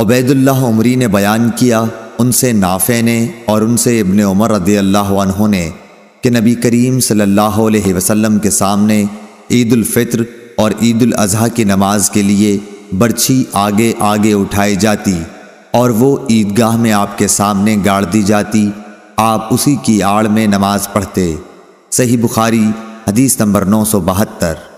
उबैदुल्ला उमरी ने बयान किया उनसे नाफे ने और उनसे इबन उमर रदी अल्लाह ने कि नबी करीम सल्लल्लाहु अलैहि वसल्लम के सामने ईदालफ़ित्र और ईदाजी की नमाज के लिए बर्छी आगे आगे उठाई जाती और वो ईदगाह में आपके सामने गाड़ दी जाती आप उसी की आड़ में नमाज पढ़ते सही बुखारी हदीस नंबर नौ सौ बहत्तर